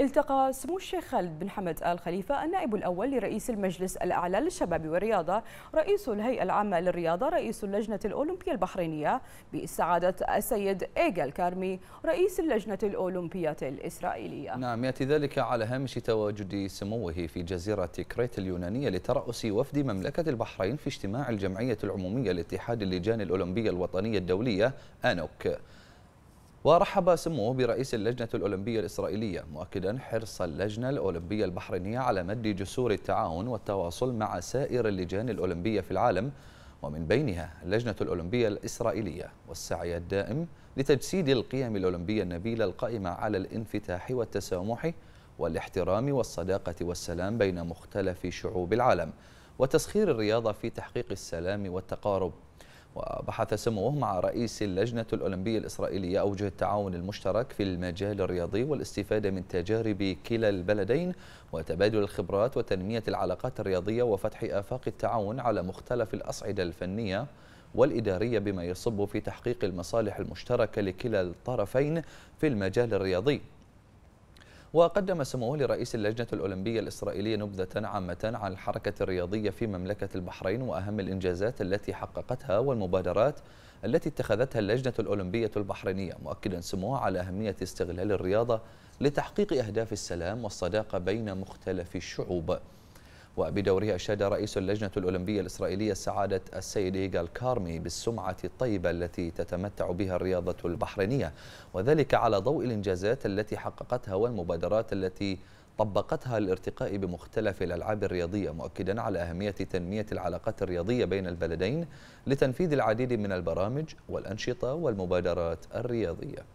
التقى سمو الشيخ خالد بن حمد آل خليفة النائب الأول لرئيس المجلس الأعلى للشباب والرياضة رئيس الهيئة العامة للرياضة رئيس اللجنة الأولمبية البحرينية باستعادة السيد إيجل كارمي رئيس اللجنة الأولمبية الإسرائيلية نعم يأتي ذلك على هامش تواجد سموه في جزيرة كريت اليونانية لترأس وفد مملكة البحرين في اجتماع الجمعية العمومية لاتحاد اللجان الأولمبية الوطنية الدولية آنوك ورحب سموه برئيس اللجنة الأولمبية الإسرائيلية مؤكدا حرص اللجنة الأولمبية البحرينية على مد جسور التعاون والتواصل مع سائر اللجان الأولمبية في العالم ومن بينها اللجنة الأولمبية الإسرائيلية والسعي الدائم لتجسيد القيم الأولمبية النبيلة القائمة على الانفتاح والتسامح والاحترام والصداقة والسلام بين مختلف شعوب العالم وتسخير الرياضة في تحقيق السلام والتقارب وبحث سموه مع رئيس اللجنة الأولمبية الإسرائيلية أوجه التعاون المشترك في المجال الرياضي والاستفادة من تجارب كلا البلدين وتبادل الخبرات وتنمية العلاقات الرياضية وفتح آفاق التعاون على مختلف الأصعدة الفنية والإدارية بما يصب في تحقيق المصالح المشتركة لكلا الطرفين في المجال الرياضي وقدم سموه لرئيس اللجنة الأولمبية الإسرائيلية نبذة عامة عن الحركة الرياضية في مملكة البحرين وأهم الإنجازات التي حققتها والمبادرات التي اتخذتها اللجنة الأولمبية البحرينية مؤكدا سموه على أهمية استغلال الرياضة لتحقيق أهداف السلام والصداقة بين مختلف الشعوب وبدوره أشاد رئيس اللجنة الأولمبية الإسرائيلية سعادة السيد إيغال كارمي بالسمعة الطيبة التي تتمتع بها الرياضة البحرينية وذلك على ضوء الإنجازات التي حققتها والمبادرات التي طبقتها للارتقاء بمختلف الألعاب الرياضية مؤكدا على أهمية تنمية العلاقات الرياضية بين البلدين لتنفيذ العديد من البرامج والأنشطة والمبادرات الرياضية